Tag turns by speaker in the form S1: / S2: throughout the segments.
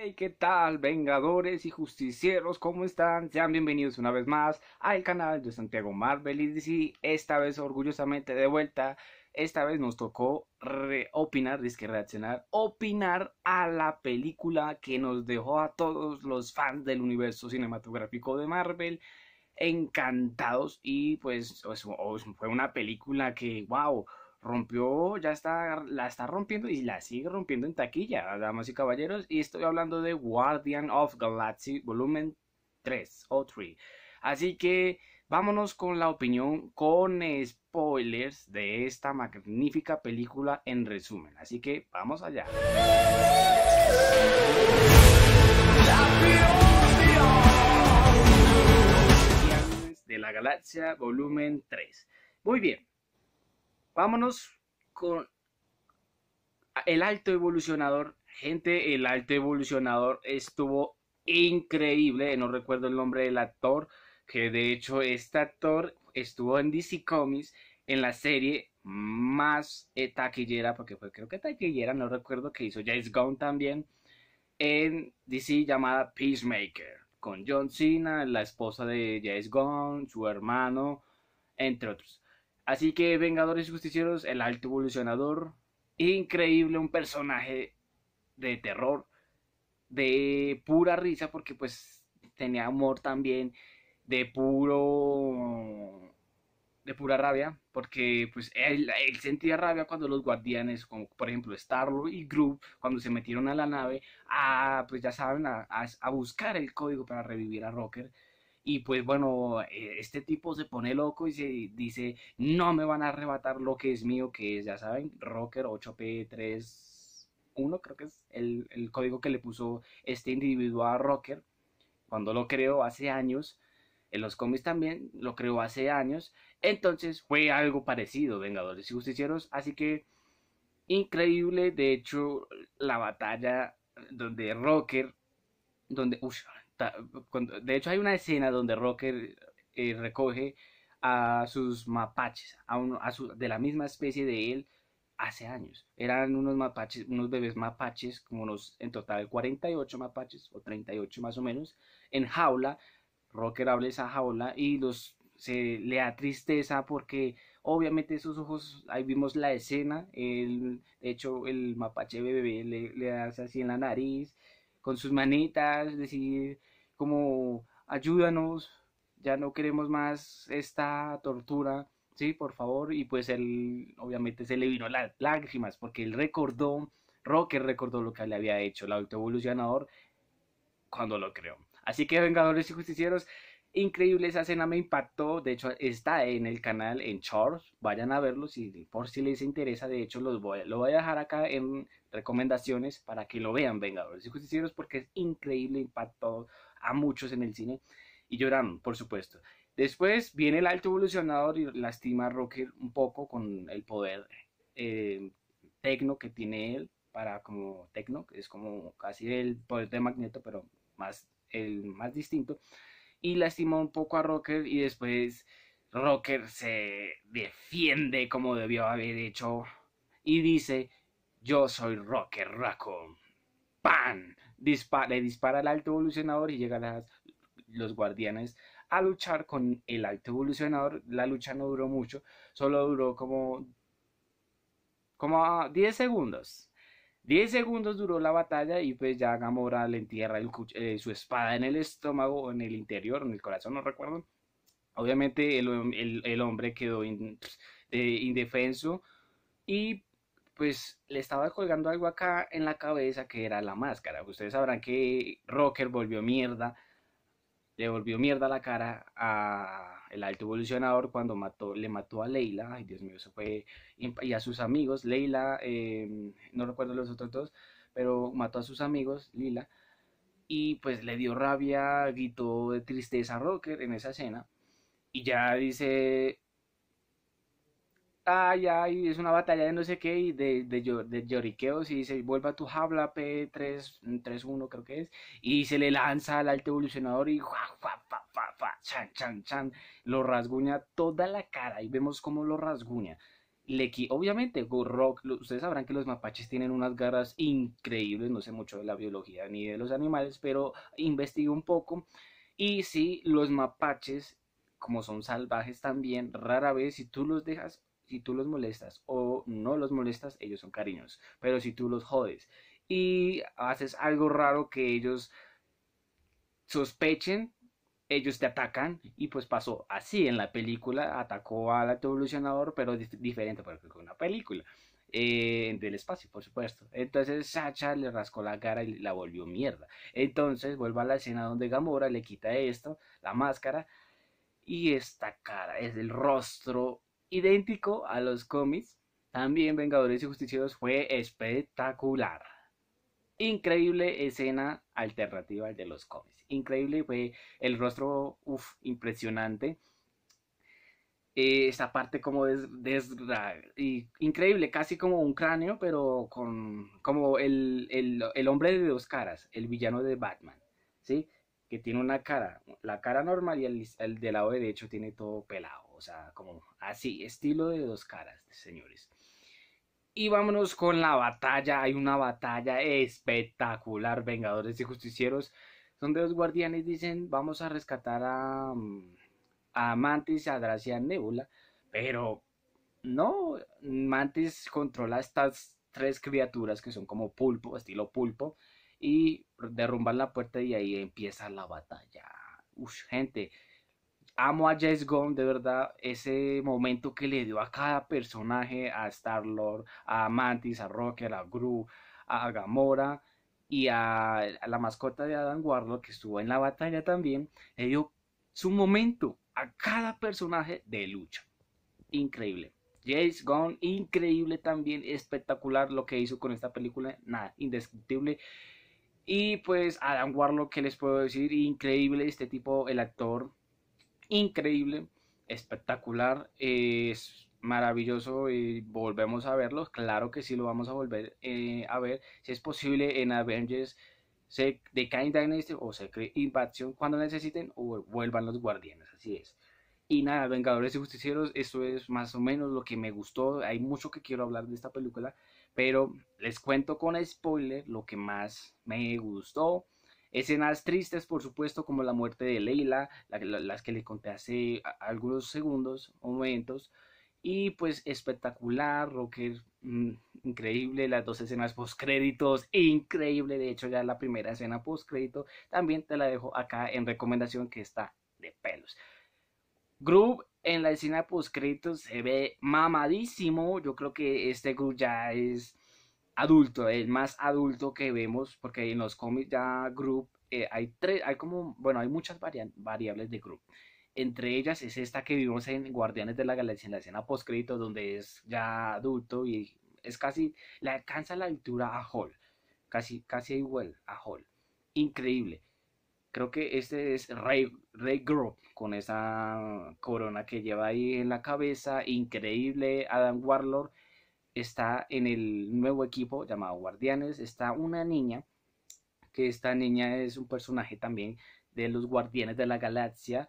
S1: Hey, ¿qué tal, vengadores y justicieros? ¿Cómo están? Sean bienvenidos una vez más al canal de Santiago Marvel y DC. Esta vez, orgullosamente de vuelta. Esta vez nos tocó opinar, que reaccionar, opinar a la película que nos dejó a todos los fans del universo cinematográfico de Marvel encantados. Y pues fue una película que, wow rompió, ya está, la está rompiendo y la sigue rompiendo en taquilla, damas y caballeros. Y estoy hablando de Guardian of Galaxy Volumen 3 o 3. Así que vámonos con la opinión con spoilers de esta magnífica película en resumen. Así que vamos allá. de la Galaxia Volumen 3. Muy bien, Vámonos con el alto evolucionador. Gente, el alto evolucionador estuvo increíble. No recuerdo el nombre del actor, que de hecho este actor estuvo en DC Comics en la serie más eh, taquillera, porque fue creo que taquillera, no recuerdo que hizo James Gunn también, en DC llamada Peacemaker, con John Cena, la esposa de James Gone, su hermano, entre otros. Así que Vengadores y Justicieros, el alto evolucionador, increíble, un personaje de terror, de pura risa, porque pues tenía amor también, de puro de pura rabia, porque pues él, sentía rabia cuando los guardianes, como por ejemplo Starlo y Groove, cuando se metieron a la nave, a, pues ya saben, a buscar el código para revivir a Rocker, y pues bueno, eh, este tipo se pone loco y se dice, no me van a arrebatar lo que es mío, que es, ya saben, Rocker 8P31, creo que es el, código que le puso este individuo a Rocker, cuando lo creó hace años, en los cómics también, lo creó hace años, entonces fue algo parecido, Vengadores y Justicieros, así que increíble, de hecho, la batalla donde Rocker, donde, de hecho, hay una escena donde Rocker eh, recoge a sus mapaches, a, a de la misma especie de él hace años. Eran unos mapaches, unos bebés mapaches, como unos en total 48 mapaches o 38 más o menos, en jaula. Rocker habla esa jaula y los se le da tristeza porque obviamente sus ojos, ahí vimos la escena, el, de hecho el mapache bebé le, le hace así en la nariz, con sus manitas, decir, como ayúdanos, ya no queremos más esta tortura, sí, por favor. Y pues él, obviamente, se le vino las lágrimas porque él recordó, Rocker recordó lo que le había hecho el autoevolucionador cuando lo creó. Así que Vengadores y Justicieros, increíble esa escena, me impactó. De hecho, está en el canal en shorts Vayan a verlo si por si les interesa. De hecho, los lo voy a dejar acá en recomendaciones para que lo vean, Vengadores y Justicieros, porque es increíble, impactó a muchos en el cine, y lloran por supuesto. Después viene el alto evolucionador y lastima a Rocker un poco con el poder eh, tecno que tiene él para como tecno, que es como casi el poder de Magneto, pero más, el más distinto. Y lastima un poco a Rocker y después Rocker se defiende como debió haber hecho y dice, yo soy Rocker Raccoon. ¡Pan! le dispara al alto evolucionador y llegan las, los guardianes a luchar con el alto evolucionador. La lucha no duró mucho, solo duró como, como 10 segundos. 10 segundos duró la batalla y pues ya Gamora le entierra eh, su espada en el estómago o en el interior, en el corazón, no recuerdo. Obviamente el, hombre quedó eh, indefenso y pues le estaba colgando algo acá en la cabeza que era la máscara. Ustedes sabrán que Rocker volvió mierda, le volvió mierda la cara a el alto evolucionador cuando mató, le mató a Leila, ay Dios mío, se fue, y a sus amigos, Leila, em, no recuerdo los otros dos, pero mató a sus amigos, Lila, y pues le dio rabia, gritó de tristeza a Rocker en esa escena, y ya dice ay, ay, es una batalla de no sé qué, y de, de, de lloriqueos, y dice, vuelva tu habla P3, creo que es, y se le lanza al alto evolucionador y chan, chan, chan, lo rasguña toda la cara, y vemos cómo lo rasguña. Le, obviamente, rock ustedes sabrán que los mapaches tienen unas garras increíbles, no sé mucho de la biología ni de los animales, pero investigué un poco, y sí, los mapaches como son salvajes también, rara vez si tú los dejas si tú los molestas o no los molestas, ellos son cariñosos... Pero si tú los jodes y haces algo raro que ellos sospechen, ellos te atacan y pues pasó así en la película, atacó al evolucionador, pero diferente porque con una película. Eh, del espacio, por supuesto. Entonces Sacha le rascó la cara y la volvió mierda. Entonces vuelve a la escena donde Gamora le quita esto, la máscara, y esta cara es el rostro idéntico a los cómics, también Vengadores y Justicieros fue espectacular. Increíble escena alternativa de los cómics. Increíble fue el rostro, uff, impresionante. Eh, esta parte como de... increíble, casi como un cráneo, pero con como el, hombre de dos caras, el villano de Batman, ¿sí? Que tiene una cara, la cara normal y el, el del lado derecho tiene todo pelado o sea, como así, estilo de dos caras, señores. Y vámonos con la batalla, hay una batalla espectacular, Vengadores y Justicieros, Son los guardianes dicen, vamos a rescatar a, mm, a Mantis, a Dracia Nebula, pero no, Mantis controla estas tres criaturas que son como pulpo, estilo pulpo, y derrumban la puerta y ahí empieza la batalla. Uf, gente, amo a James Gunn, de verdad, ese momento que le dio a cada personaje, a Star-Lord, a Mantis, a Rocker, a Gru, a Gamora y a, la mascota de Adam Warlock que estuvo en la batalla también, le dio su momento a cada personaje de lucha. Increíble. James Gunn, increíble también, espectacular lo que hizo con esta película, nada, indescriptible. Y pues Adam Warlock, ¿qué les puedo decir? Increíble este tipo, el actor, increíble, espectacular, es maravilloso y volvemos a verlo, claro que sí lo vamos a volver eh, a ver, si es posible en Avengers se, de Kind Dynasty o Secret Invasion cuando necesiten o vuelvan los guardianes, así es. Y nada, Vengadores y Justicieros, eso es más o menos lo que me gustó. Hay mucho que quiero hablar de esta película, pero les cuento con spoiler lo que más me gustó, Escenas tristes, por supuesto, como la muerte de Leila, las que le conté hace algunos segundos momentos. Y pues espectacular, rocker mm, increíble, las dos escenas post créditos, increíble. De hecho, ya la primera escena post crédito también te la dejo acá en recomendación que está de pelos. Groove en la escena post créditos se ve mamadísimo. Yo creo que este Groove ya es adulto, el más adulto que vemos, porque en los cómics ya Group eh, hay tres, hay como, bueno, hay muchas variables de Group. Entre ellas es esta que vimos en Guardianes de la Galaxia, en la escena postcrédito, donde es ya adulto y es casi, le alcanza la altura a Hall, casi, casi igual a Hall. Increíble. Creo que este es Ray, Ray Group con esa corona que lleva ahí en la cabeza, increíble. Adam Warlord está en el nuevo equipo llamado Guardianes, está una niña, que esta niña es un personaje también de los Guardianes de la Galaxia,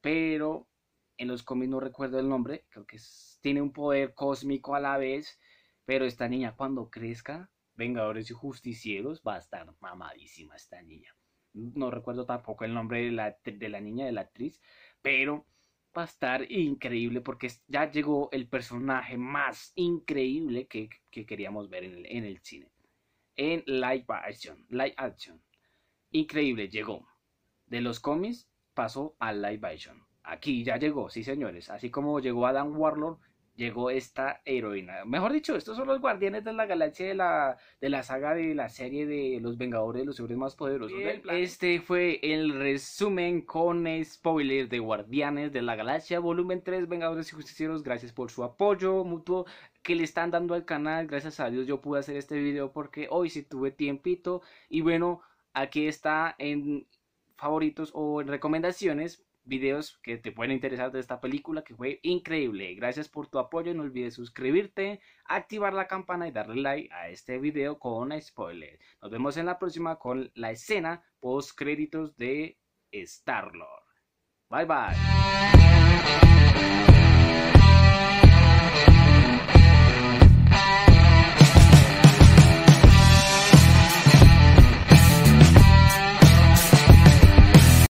S1: pero en los cómics no recuerdo el nombre, creo que tiene un poder cósmico a la vez, pero esta niña cuando crezca, Vengadores y Justicieros, va a estar mamadísima esta niña. No recuerdo tampoco el nombre de la niña, de la actriz, pero va a estar increíble porque ya llegó el personaje más increíble que, queríamos ver en el, cine. En live action. Live action. Increíble, llegó. De los cómics pasó a live action. Aquí ya llegó, sí señores. Así como llegó Adam Warlord llegó esta heroína. Mejor dicho, estos son los guardianes de la galaxia de la, de la saga de la serie de los Vengadores de los Héroes más poderosos Este fue el resumen con spoilers de Guardianes de la Galaxia volumen 3 Vengadores y Justicieros. Gracias por su apoyo mutuo que le están dando al canal. Gracias a Dios yo pude hacer este video porque hoy sí tuve tiempito y bueno, aquí está en favoritos o en recomendaciones videos que te pueden interesar de esta película que fue increíble. Gracias por tu apoyo, no olvides suscribirte, activar la campana y darle like a este video con spoiler. Nos vemos en la próxima con la escena post créditos de Star-Lord. Bye bye.